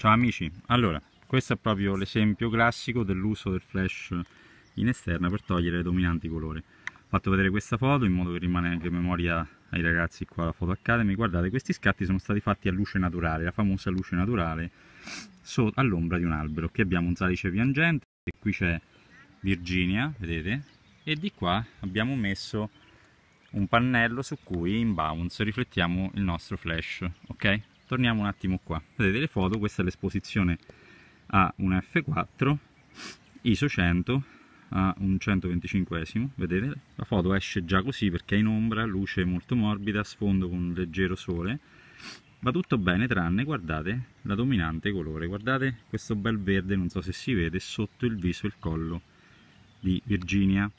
Ciao amici, allora questo è proprio l'esempio classico dell'uso del flash in esterna per togliere le dominanti colore. Ho fatto vedere questa foto in modo che rimane anche memoria ai ragazzi qua alla Foto Academy. Guardate, questi scatti sono stati fatti a luce naturale, la famosa luce naturale so all'ombra di un albero. Qui abbiamo un salice piangente, qui c'è Virginia, vedete? E di qua abbiamo messo un pannello su cui in bounce riflettiamo il nostro flash, ok? torniamo un attimo qua vedete le foto questa è l'esposizione a un f4 ISO 100 a un 125esimo vedete la foto esce già così perché è in ombra luce molto morbida sfondo con un leggero sole va tutto bene tranne guardate la dominante colore guardate questo bel verde non so se si vede sotto il viso e il collo di Virginia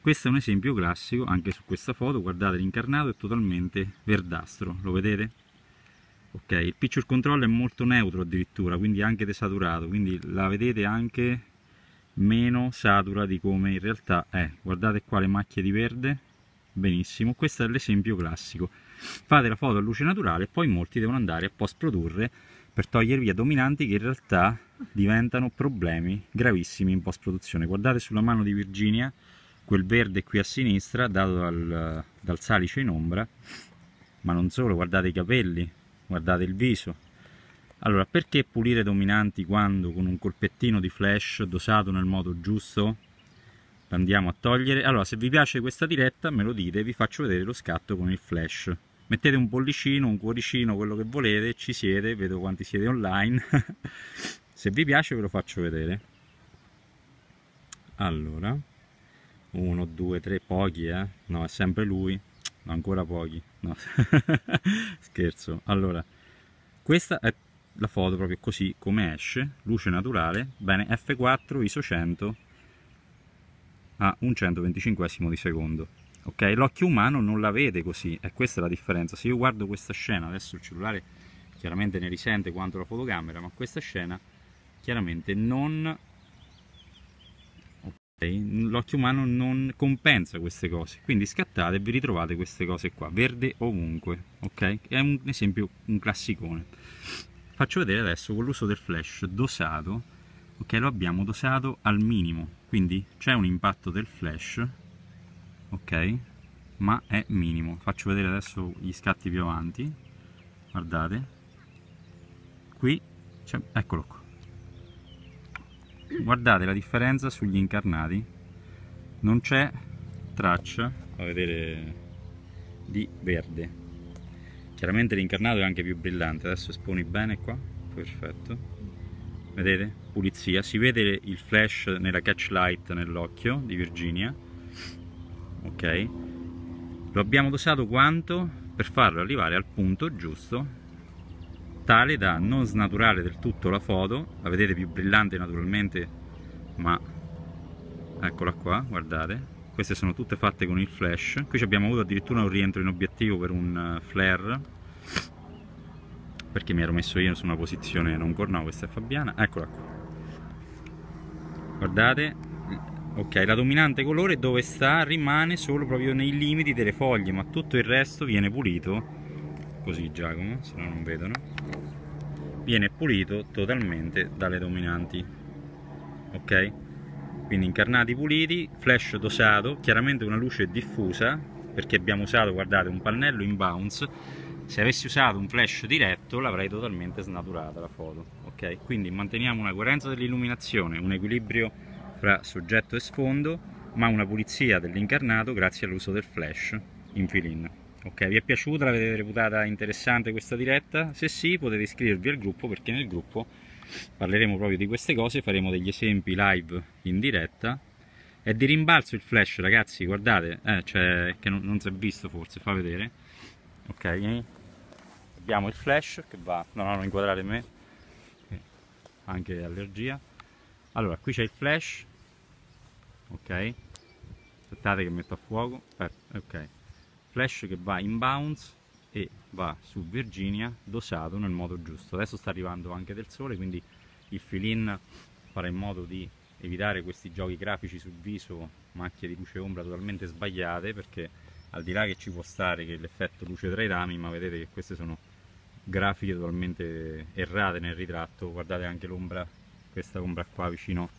questo è un esempio classico anche su questa foto guardate l'incarnato è totalmente verdastro lo vedete ok il picture control è molto neutro addirittura quindi anche desaturato quindi la vedete anche meno satura di come in realtà è guardate qua le macchie di verde benissimo questo è l'esempio classico fate la foto a luce naturale e poi molti devono andare a post produrre per togliere via dominanti che in realtà diventano problemi gravissimi in post produzione guardate sulla mano di Virginia quel verde qui a sinistra dato dal, dal salice in ombra ma non solo guardate i capelli guardate il viso allora perché pulire dominanti quando con un colpettino di flash dosato nel modo giusto andiamo a togliere allora se vi piace questa diretta me lo dite vi faccio vedere lo scatto con il flash mettete un pollicino un cuoricino quello che volete ci siete vedo quanti siete online se vi piace ve lo faccio vedere allora 1 2 3 pochi eh no è sempre lui ancora pochi, no, scherzo. Allora, questa è la foto proprio così come esce, luce naturale, bene, f4 ISO 100 a un 125 di secondo. Ok, l'occhio umano non la vede così, e questa è la differenza. Se io guardo questa scena, adesso il cellulare chiaramente ne risente quanto la fotocamera, ma questa scena chiaramente non L'occhio umano non compensa queste cose, quindi scattate e vi ritrovate queste cose qua, verde ovunque, ok? È un esempio, un classicone. Faccio vedere adesso con l'uso del flash dosato, ok? Lo abbiamo dosato al minimo, quindi c'è un impatto del flash, ok? Ma è minimo. Faccio vedere adesso gli scatti più avanti, guardate. Qui, eccolo qua guardate la differenza sugli incarnati non c'è traccia a vedere di verde chiaramente l'incarnato è anche più brillante adesso esponi bene qua perfetto vedete pulizia si vede il flash nella catch light nell'occhio di virginia ok lo abbiamo dosato quanto per farlo arrivare al punto giusto tale da non snaturare del tutto la foto, la vedete più brillante naturalmente, ma eccola qua, guardate, queste sono tutte fatte con il flash, qui abbiamo avuto addirittura un rientro in obiettivo per un eh, flare, perché mi ero messo io su una posizione non corna questa è Fabiana, eccola qua, guardate, ok, la dominante colore dove sta rimane solo proprio nei limiti delle foglie, ma tutto il resto viene pulito, così Giacomo, se no non vedono, viene pulito totalmente dalle dominanti ok quindi incarnati puliti flash dosato chiaramente una luce diffusa perché abbiamo usato guardate un pannello in bounce se avessi usato un flash diretto l'avrei totalmente snaturata la foto ok quindi manteniamo una coerenza dell'illuminazione un equilibrio fra soggetto e sfondo ma una pulizia dell'incarnato grazie all'uso del flash in fill-in ok vi è piaciuta l'avete reputata interessante questa diretta se sì potete iscrivervi al gruppo perché nel gruppo parleremo proprio di queste cose faremo degli esempi live in diretta è di rimbalzo il flash ragazzi guardate eh, cioè, che non, non si è visto forse fa vedere ok abbiamo il flash che va no no non inquadrare me anche allergia allora qui c'è il flash ok aspettate che metto a fuoco eh, ok flash che va in bounce e va su Virginia dosato nel modo giusto adesso sta arrivando anche del sole quindi il fill-in farà in modo di evitare questi giochi grafici sul viso macchie di luce e ombra totalmente sbagliate perché al di là che ci può stare che l'effetto luce tra i rami ma vedete che queste sono grafiche totalmente errate nel ritratto guardate anche l'ombra questa ombra qua vicino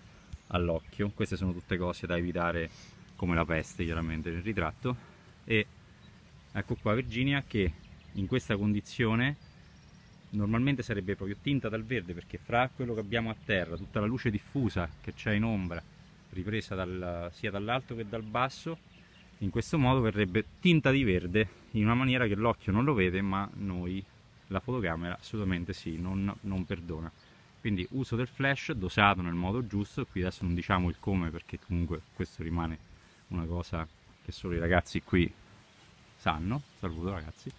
all'occhio queste sono tutte cose da evitare come la peste chiaramente nel ritratto e ecco qua Virginia che in questa condizione normalmente sarebbe proprio tinta dal verde perché fra quello che abbiamo a terra, tutta la luce diffusa che c'è in ombra ripresa dal, sia dall'alto che dal basso in questo modo verrebbe tinta di verde in una maniera che l'occhio non lo vede ma noi la fotocamera assolutamente sì, non, non perdona quindi uso del flash dosato nel modo giusto qui adesso non diciamo il come perché comunque questo rimane una cosa che solo i ragazzi qui sanno, saluto ragazzi.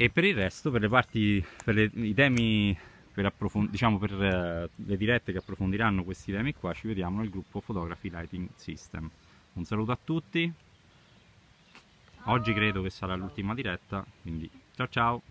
E per il resto, per, le parti, per le, i temi, per diciamo per eh, le dirette che approfondiranno questi temi qua, ci vediamo nel gruppo Photography Lighting System. Un saluto a tutti, oggi credo che sarà l'ultima diretta, quindi ciao ciao!